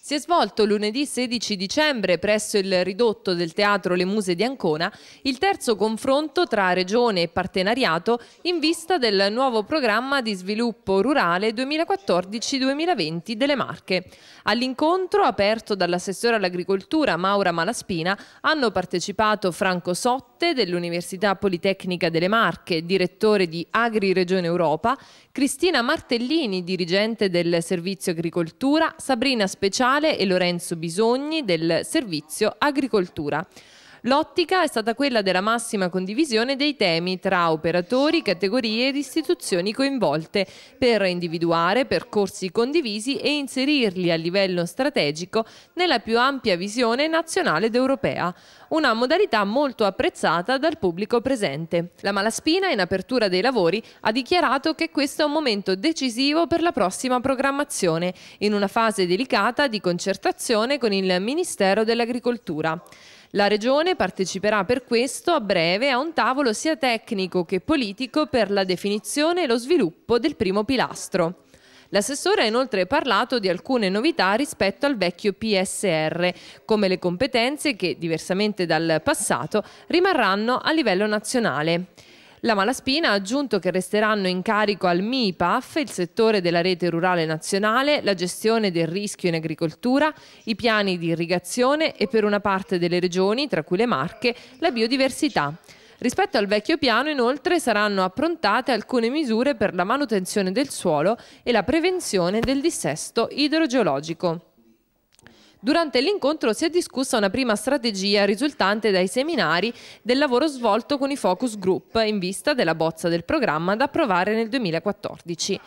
Si è svolto lunedì 16 dicembre presso il ridotto del Teatro Le Muse di Ancona il terzo confronto tra Regione e partenariato in vista del nuovo programma di sviluppo rurale 2014-2020 delle Marche. All'incontro, aperto dall'assessore all'agricoltura Maura Malaspina, hanno partecipato Franco Sotto, Conte dell'Università Politecnica delle Marche, direttore di Agri Regione Europa, Cristina Martellini, dirigente del Servizio Agricoltura, Sabrina Speciale e Lorenzo Bisogni del Servizio Agricoltura. L'ottica è stata quella della massima condivisione dei temi tra operatori, categorie ed istituzioni coinvolte per individuare percorsi condivisi e inserirli a livello strategico nella più ampia visione nazionale ed europea, una modalità molto apprezzata dal pubblico presente. La Malaspina in apertura dei lavori ha dichiarato che questo è un momento decisivo per la prossima programmazione, in una fase delicata di concertazione con il Ministero dell'Agricoltura. La Regione parteciperà per questo a breve a un tavolo sia tecnico che politico per la definizione e lo sviluppo del primo pilastro. L'assessore ha inoltre parlato di alcune novità rispetto al vecchio PSR, come le competenze che, diversamente dal passato, rimarranno a livello nazionale. La Malaspina ha aggiunto che resteranno in carico al MIPAF il settore della rete rurale nazionale, la gestione del rischio in agricoltura, i piani di irrigazione e per una parte delle regioni, tra cui le Marche, la biodiversità. Rispetto al vecchio piano inoltre saranno approntate alcune misure per la manutenzione del suolo e la prevenzione del dissesto idrogeologico. Durante l'incontro si è discussa una prima strategia risultante dai seminari del lavoro svolto con i focus group in vista della bozza del programma da approvare nel 2014.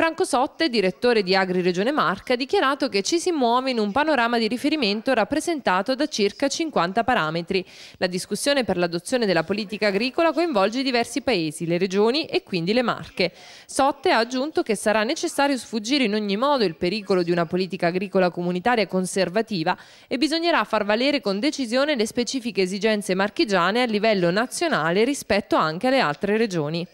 Franco Sotte, direttore di Agri Regione Marca, ha dichiarato che ci si muove in un panorama di riferimento rappresentato da circa 50 parametri. La discussione per l'adozione della politica agricola coinvolge diversi paesi, le regioni e quindi le Marche. Sotte ha aggiunto che sarà necessario sfuggire in ogni modo il pericolo di una politica agricola comunitaria conservativa e bisognerà far valere con decisione le specifiche esigenze marchigiane a livello nazionale rispetto anche alle altre regioni.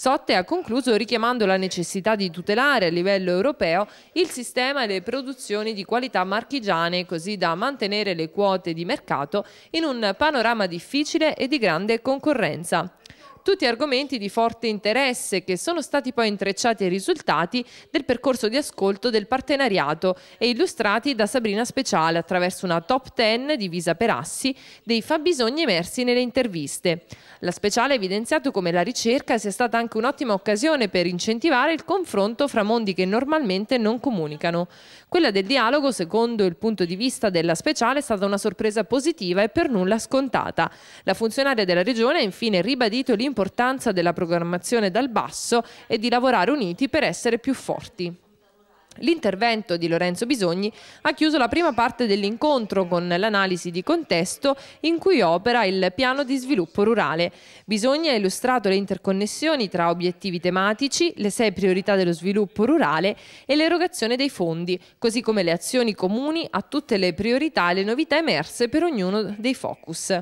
Sotte ha concluso richiamando la necessità di tutelare a livello europeo il sistema e le produzioni di qualità marchigiane così da mantenere le quote di mercato in un panorama difficile e di grande concorrenza tutti argomenti di forte interesse che sono stati poi intrecciati ai risultati del percorso di ascolto del partenariato e illustrati da Sabrina Speciale attraverso una top 10 divisa per assi dei fabbisogni emersi nelle interviste. La Speciale ha evidenziato come la ricerca sia stata anche un'ottima occasione per incentivare il confronto fra mondi che normalmente non comunicano. Quella del dialogo, secondo il punto di vista della Speciale, è stata una sorpresa positiva e per nulla scontata. La funzionaria della Regione ha infine ribadito l'importanza l'importanza della programmazione dal basso e di lavorare uniti per essere più forti. L'intervento di Lorenzo Bisogni ha chiuso la prima parte dell'incontro con l'analisi di contesto in cui opera il piano di sviluppo rurale. Bisogni ha illustrato le interconnessioni tra obiettivi tematici, le sei priorità dello sviluppo rurale e l'erogazione dei fondi, così come le azioni comuni a tutte le priorità e le novità emerse per ognuno dei focus.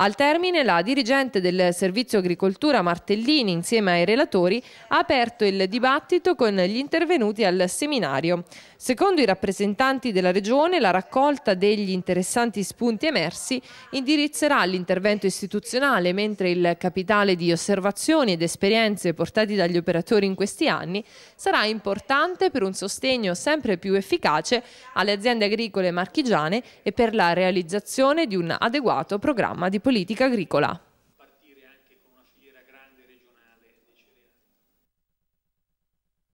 Al termine la dirigente del Servizio Agricoltura Martellini insieme ai relatori ha aperto il dibattito con gli intervenuti al seminario. Secondo i rappresentanti della Regione la raccolta degli interessanti spunti emersi indirizzerà l'intervento istituzionale mentre il capitale di osservazioni ed esperienze portati dagli operatori in questi anni sarà importante per un sostegno sempre più efficace alle aziende agricole marchigiane e per la realizzazione di un adeguato programma di produzione politica agricola.